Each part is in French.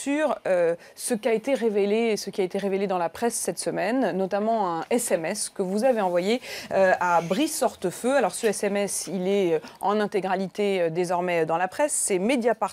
sur euh, ce qui a été révélé, ce qui a été révélé dans la presse cette semaine, notamment un SMS que vous avez envoyé euh, à Brice Sortefeu. Alors ce SMS, il est euh, en intégralité désormais dans la presse. C'est Mediapart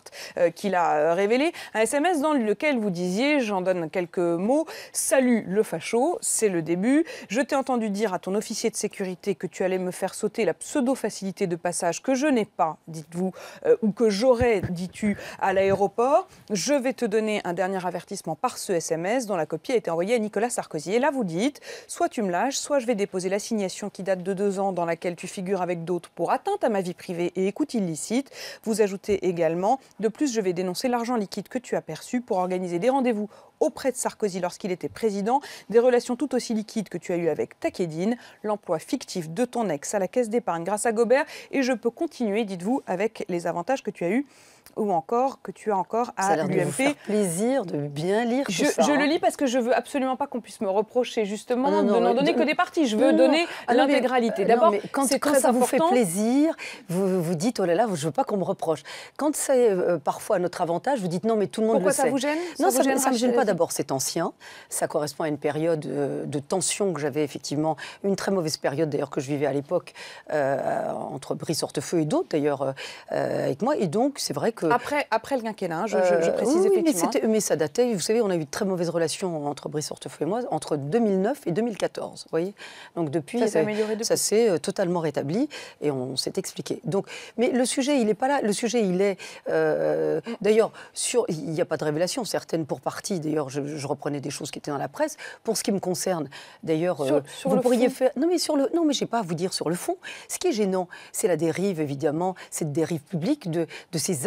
qui l'a révélé. Un SMS dans lequel vous disiez, j'en donne quelques mots, salut le facho, c'est le début. Je t'ai entendu dire à ton officier de sécurité que tu allais me faire sauter la pseudo-facilité de passage que je n'ai pas, dites-vous, ou que j'aurais, dis-tu, à l'aéroport. Je vais te donner donné un dernier avertissement par ce SMS dont la copie a été envoyée à Nicolas Sarkozy. Et là, vous dites, soit tu me lâches, soit je vais déposer l'assignation qui date de deux ans dans laquelle tu figures avec d'autres pour atteinte à ma vie privée et écoute illicite. Vous ajoutez également, de plus, je vais dénoncer l'argent liquide que tu as perçu pour organiser des rendez-vous auprès de Sarkozy lorsqu'il était président, des relations tout aussi liquides que tu as eues avec Takedine, l'emploi fictif de ton ex à la caisse d'épargne grâce à Gobert, et je peux continuer, dites-vous, avec les avantages que tu as eus ou encore que tu as encore à l'UMP. plaisir de bien lire. Tout je, je le hein. lis parce que je veux absolument pas qu'on puisse me reprocher justement de n'en donner que des parties. Je veux donner l'intégralité. D'abord, quand, quand ça vous fait plaisir, vous vous dites oh là là, je veux pas qu'on me reproche. Quand c'est euh, parfois à notre avantage, vous dites non mais tout le monde Pourquoi ça Vous gêne non, ça, ne me gêne pas. D'abord, c'est ancien. Ça correspond à une période euh, de, tension que j'avais effectivement, une très mauvaise période d'ailleurs que je vivais à l'époque euh, entre Brice Hortefeux et d'autres d'ailleurs avec moi. Et donc, c'est vrai que après, le quinquennat, je, euh, précise effectivement. Mais, ça datait, vous savez, on a eu de très mauvaises relations entre Brice Hortefeux et moi entre 2009 et 2014, vous voyez Donc depuis, ça s'est euh, euh, totalement rétabli et on s'est expliqué. Donc, mais le sujet, il n'est pas là. Le sujet, il est... d'ailleurs d'ailleurs, il n'y a pas de révélation, certaines pour partie. D'ailleurs, je, reprenais des choses qui étaient dans la presse. Pour ce qui me concerne, d'ailleurs, Sur vous pourriez faire... Non, mais sur le... Non, mais pas à vous dire sur le fond. Ce qui est gênant, c'est la dérive, évidemment, cette dérive publique de, de ces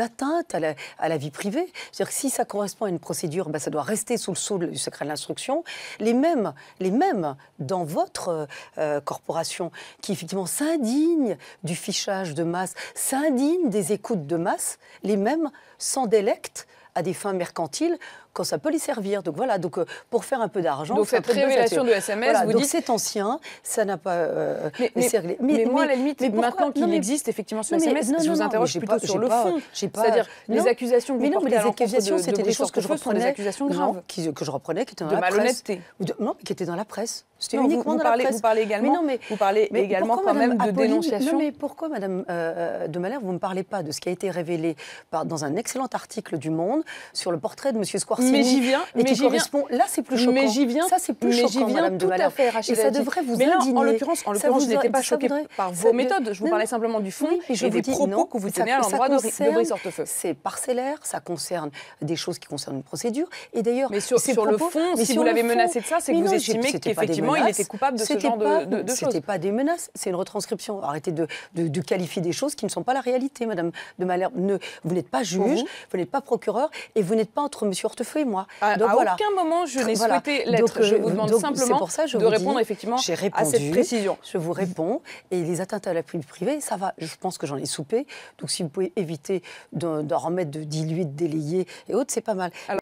à la, vie privée. cest dire que si ça correspond à une procédure, ben, ça doit rester sous le sceau du secret de l'instruction. Les mêmes, les mêmes dans votre euh, corporation qui effectivement s'indignent du fichage de masse, s'indignent des écoutes de masse, les mêmes s'en délectent à des fins mercantiles quand ça peut les servir. Donc voilà, donc euh, pour faire un peu d'argent. Donc cette révélation de SMS, vous dites c'est ancien, ça n'a pas. Euh, mais, moi, à la limite, maintenant qu'il existe effectivement ce SMS, non, je vous interroge plutôt sur le fond. C'est-à-dire les accusations que vous mais non, les accusations, c'était des choses que je reprenais, des accusations graves, que je reprenais, qui étaient dans la presse. De malhonnêteté. Non, mais qui étaient dans la presse. C'était uniquement vous, dans la presse. Vous parlez également, vous parlez également quand même de dénonciation. Non, mais pourquoi, Madame euh, de Malher, vous ne me parlez pas de ce qui a été révélé dans un excellent article du Monde sur le portrait de M. Squartaro mais j'y viens. Mais, mais Viens, là, c'est plus choquant. Mais j'y viens. Ça, c'est plus mais choquant, viens, tout à fait, Et ça devrait vous mais là, En l'occurrence, en l'occurrence, je n'étais pas choquée par vos méthodes. Je vous parlais simplement du fond et, je et des propos non, que vous tenez à l'endroit de Brice feu. C'est parcellaire. Ça concerne des choses qui concernent une procédure. Et d'ailleurs, mais sur, le fond, si vous l'avez menacé de ça, c'est que vous estimez qu'effectivement, il était coupable de ce genre de choses. C'était pas des menaces. C'est une retranscription. Arrêtez de qualifier des choses qui ne sont pas la réalité, Madame de Malherbe. Vous n'êtes pas juge, vous n'êtes pas procureur et vous n'êtes pas entre M. Hortefeux moi. Ah, à, donc, aucun moment je n'ai souhaité l'être. je euh, vous demande simplement de répondre effectivement à cette précision. Je vous réponds. Et les atteintes à la prime privée, ça va. Je pense que j'en ai soupé. Donc si vous pouvez éviter d'en remettre, de diluer, de délayer et autres, c'est pas mal. Alors,